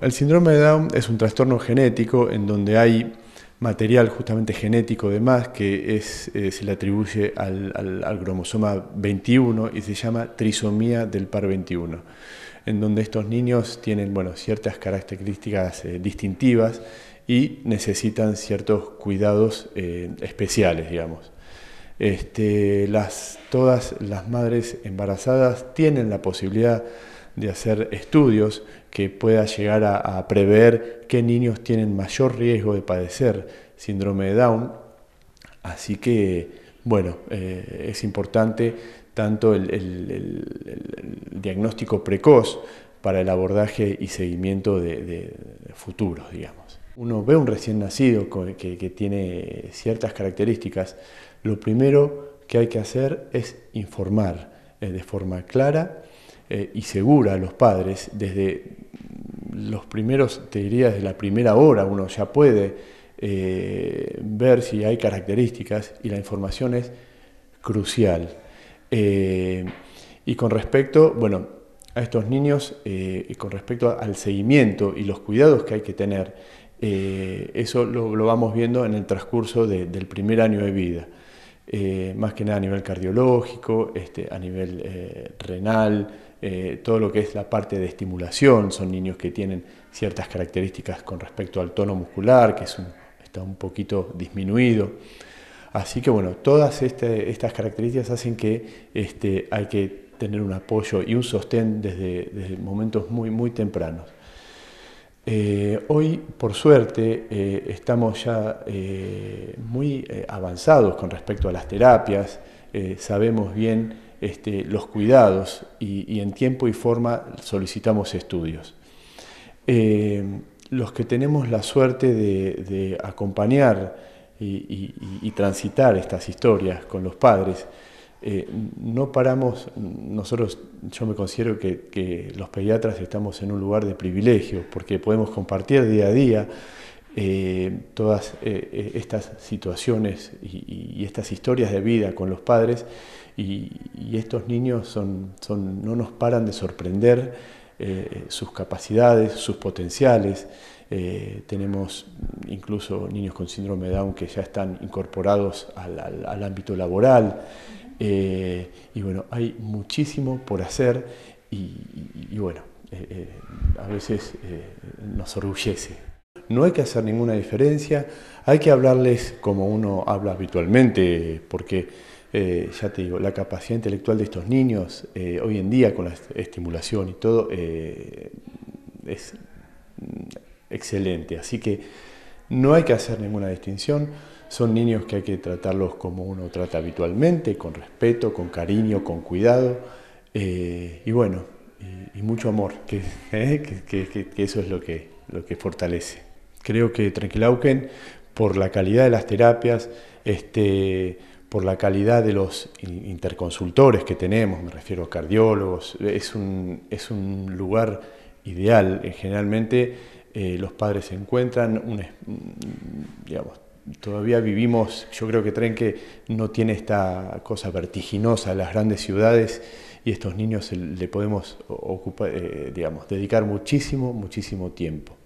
El síndrome de Down es un trastorno genético en donde hay material justamente genético de más que eh, se le atribuye al, cromosoma 21 y se llama trisomía del par 21, en donde estos niños tienen bueno, ciertas características eh, distintivas y necesitan ciertos cuidados eh, especiales, digamos. Este, todas las madres embarazadas tienen la posibilidad de hacer estudios que pueda llegar a, prever qué niños tienen mayor riesgo de padecer síndrome de Down. Así que, bueno, eh, es importante tanto el, diagnóstico precoz para el abordaje y seguimiento de, futuros, digamos. Uno ve un recién nacido que, tiene ciertas características, lo primero que hay que hacer es informar eh, de forma clara eh, y segura a los padres desde los primeros, te diría, desde la primera hora uno ya puede eh, ver si hay características y la información es crucial. Eh, y con respecto, a estos niños, y con respecto al seguimiento y los cuidados que hay que tener, eso lo, vamos viendo en el transcurso del primer año de vida. Eh, más que nada a nivel cardiológico, este, a nivel eh, renal, eh, todo lo que es la parte de estimulación, son niños que tienen ciertas características con respecto al tono muscular, que está un poquito disminuido. Así que bueno, todas este, estas características hacen que este, hay que tener un apoyo y un sostén desde, desde momentos muy, muy tempranos. Eh, hoy, por suerte, eh, estamos ya eh, muy avanzados con respecto a las terapias, sabemos bien este, los cuidados y, en tiempo y forma solicitamos estudios. los que tenemos la suerte de, acompañar y transitar estas historias con los padres, eh, no paramos, nosotros yo me considero que, los pediatras estamos en un lugar de privilegio, porque podemos compartir día a día eh, todas eh, estas situaciones y, estas historias de vida con los padres, y, estos niños no nos paran de sorprender sus capacidades, sus potenciales. tenemos incluso niños con síndrome de Down que ya están incorporados al ámbito laboral. Eh, y bueno, hay muchísimo por hacer y, bueno, eh, eh, a veces nos orgullece. No hay que hacer ninguna diferencia, hay que hablarles como uno habla habitualmente, porque ya te digo, la capacidad intelectual de estos niños hoy en día con la estimulación y todo es mm, excelente, así que no hay que hacer ninguna distinción son niños que hay que tratarlos como uno trata habitualmente, con respeto, con cariño, con cuidado eh, y bueno, y, mucho amor, eh, que, eso es lo que, lo que fortalece. Creo que Tranquilauken, por la calidad de las terapias, este, por la calidad de los interconsultores que tenemos, me refiero a cardiólogos, es un, es un lugar ideal. Eh, generalmente los padres encuentran un, digamos, todavía vivimos, yo creo que Trenque no tiene esta cosa vertiginosa, las grandes ciudades y estos niños le podemos eh, digamos, dedicar muchísimo, muchísimo tiempo.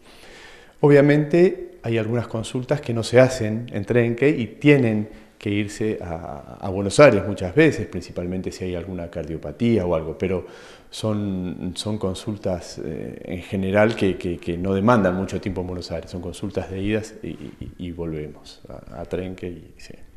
Obviamente hay algunas consultas que no se hacen en Trenque y tienen que irse a, Buenos Aires muchas veces, principalmente si hay alguna cardiopatía o algo, pero son, son consultas eh, en general que, no demandan mucho tiempo en Buenos Aires, son consultas de idas y, volvemos a, a Trenque y sí.